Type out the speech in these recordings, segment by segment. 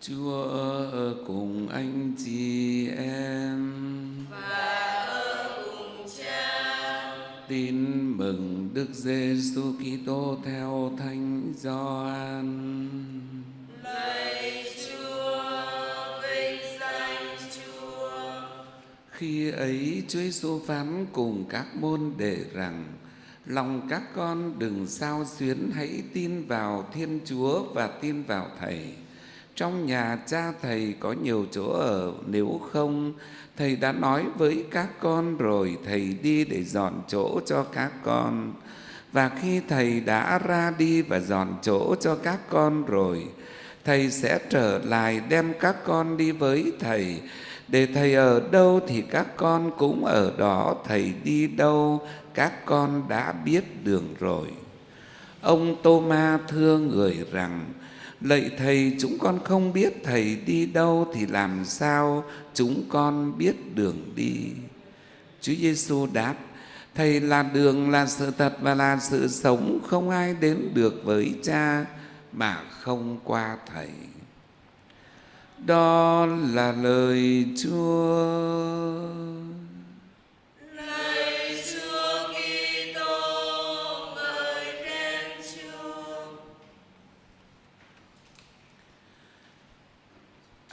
Chúa ở cùng anh chị em và ở cùng cha. Tin mừng Đức Giêsu Kitô theo Thánh Gioan. Lạy Chúa, vinh danh Chúa. Khi ấy Chúa Giêsu phán cùng các môn đệ rằng: lòng các con đừng sao xuyến hãy tin vào Thiên Chúa và tin vào Thầy trong nhà cha thầy có nhiều chỗ ở nếu không thầy đã nói với các con rồi thầy đi để dọn chỗ cho các con và khi thầy đã ra đi và dọn chỗ cho các con rồi thầy sẽ trở lại đem các con đi với thầy để thầy ở đâu thì các con cũng ở đó thầy đi đâu các con đã biết đường rồi ông tô ma thưa người rằng lạy thầy chúng con không biết thầy đi đâu thì làm sao chúng con biết đường đi chúa giêsu đáp thầy là đường là sự thật và là sự sống không ai đến được với cha mà không qua thầy đó là lời chúa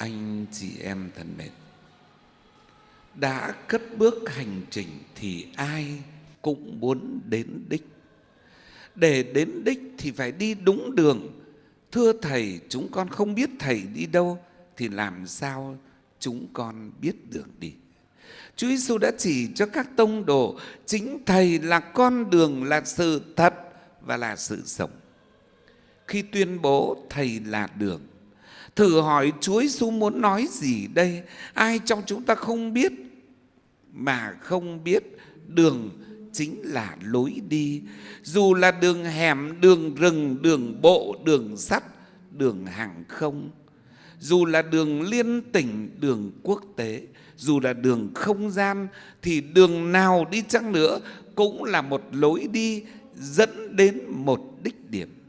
anh chị em thân mến đã cất bước hành trình thì ai cũng muốn đến đích để đến đích thì phải đi đúng đường thưa thầy chúng con không biết thầy đi đâu thì làm sao chúng con biết đường đi Chúa Giêsu đã chỉ cho các tông đồ chính thầy là con đường là sự thật và là sự sống khi tuyên bố thầy là đường thử hỏi chuối xu muốn nói gì đây ai trong chúng ta không biết mà không biết đường chính là lối đi dù là đường hẻm đường rừng đường bộ đường sắt đường hàng không dù là đường liên tỉnh đường quốc tế dù là đường không gian thì đường nào đi chăng nữa cũng là một lối đi dẫn đến một đích điểm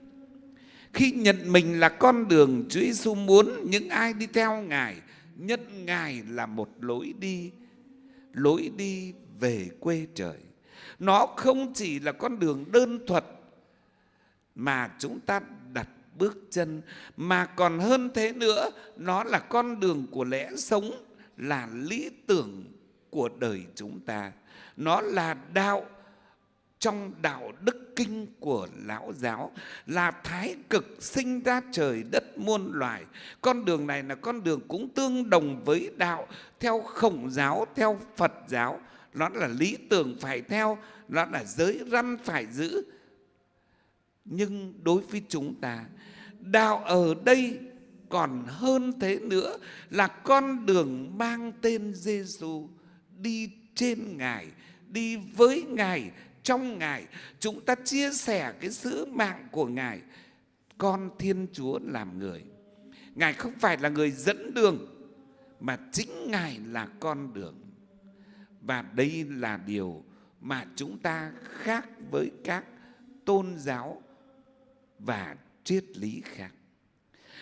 khi nhận mình là con đường Chúa Giêsu muốn những ai đi theo Ngài nhận Ngài là một lối đi, lối đi về quê trời. Nó không chỉ là con đường đơn thuật mà chúng ta đặt bước chân mà còn hơn thế nữa, nó là con đường của lẽ sống, là lý tưởng của đời chúng ta. Nó là đạo trong đạo đức kinh của lão giáo là thái cực sinh ra trời đất muôn loài con đường này là con đường cũng tương đồng với đạo theo khổng giáo theo phật giáo nó là lý tưởng phải theo nó là giới răn phải giữ nhưng đối với chúng ta đạo ở đây còn hơn thế nữa là con đường mang tên Giêsu đi trên ngài đi với ngài trong Ngài. Chúng ta chia sẻ cái sứ mạng của Ngài. Con Thiên Chúa làm người. Ngài không phải là người dẫn đường, mà chính Ngài là con đường. Và đây là điều mà chúng ta khác với các tôn giáo và triết lý khác.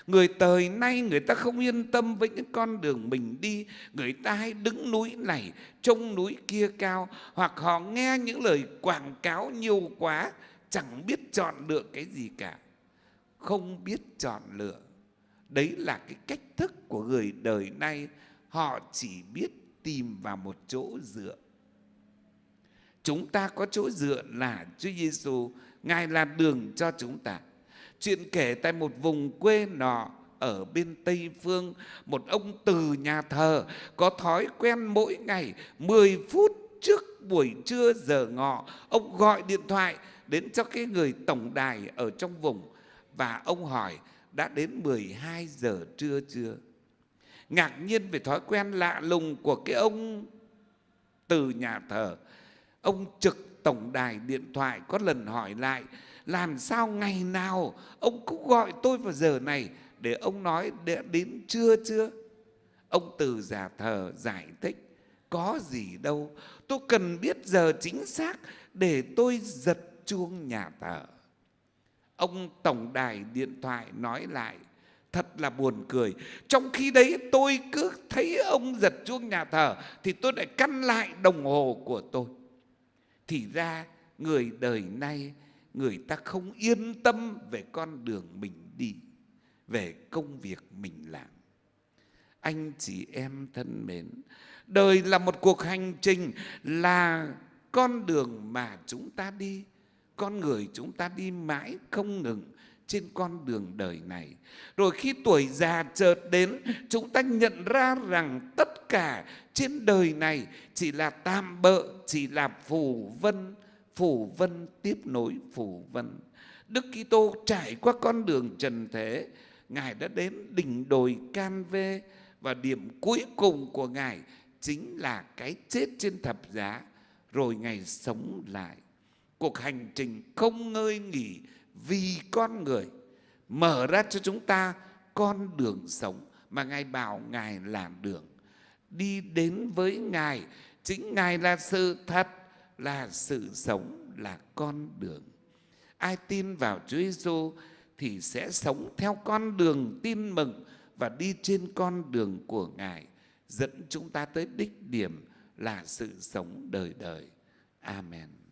Người thời nay người ta không yên tâm với những con đường mình đi, người ta hay đứng núi này, trông núi kia cao, hoặc họ nghe những lời quảng cáo nhiều quá, chẳng biết chọn lựa cái gì cả. Không biết chọn lựa. Đấy là cái cách thức của người đời nay, họ chỉ biết tìm vào một chỗ dựa. Chúng ta có chỗ dựa là Chúa Giêsu, Ngài là đường cho chúng ta. Chuyện kể tại một vùng quê nọ ở bên Tây Phương, một ông từ nhà thờ có thói quen mỗi ngày 10 phút trước buổi trưa giờ ngọ, ông gọi điện thoại đến cho cái người tổng đài ở trong vùng và ông hỏi đã đến 12 giờ trưa chưa? Ngạc nhiên về thói quen lạ lùng của cái ông từ nhà thờ Ông trực tổng đài điện thoại có lần hỏi lại làm sao ngày nào ông cũng gọi tôi vào giờ này để ông nói để đến trưa chưa? Ông từ già thờ giải thích có gì đâu, tôi cần biết giờ chính xác để tôi giật chuông nhà thờ. Ông tổng đài điện thoại nói lại thật là buồn cười. Trong khi đấy tôi cứ thấy ông giật chuông nhà thờ thì tôi lại căn lại đồng hồ của tôi thì ra người đời nay người ta không yên tâm về con đường mình đi về công việc mình làm anh chị em thân mến đời là một cuộc hành trình là con đường mà chúng ta đi con người chúng ta đi mãi không ngừng trên con đường đời này. Rồi khi tuổi già chợt đến, chúng ta nhận ra rằng tất cả trên đời này chỉ là tạm bợ, chỉ là phù vân, phù vân tiếp nối phù vân. Đức Kitô trải qua con đường trần thế, Ngài đã đến đỉnh đồi Can Vê và điểm cuối cùng của Ngài chính là cái chết trên thập giá rồi Ngài sống lại. Cuộc hành trình không ngơi nghỉ vì con người mở ra cho chúng ta con đường sống mà Ngài bảo Ngài là đường. Đi đến với Ngài, chính Ngài là sự thật, là sự sống, là con đường. Ai tin vào Chúa Giêsu thì sẽ sống theo con đường tin mừng và đi trên con đường của Ngài dẫn chúng ta tới đích điểm là sự sống đời đời. Amen.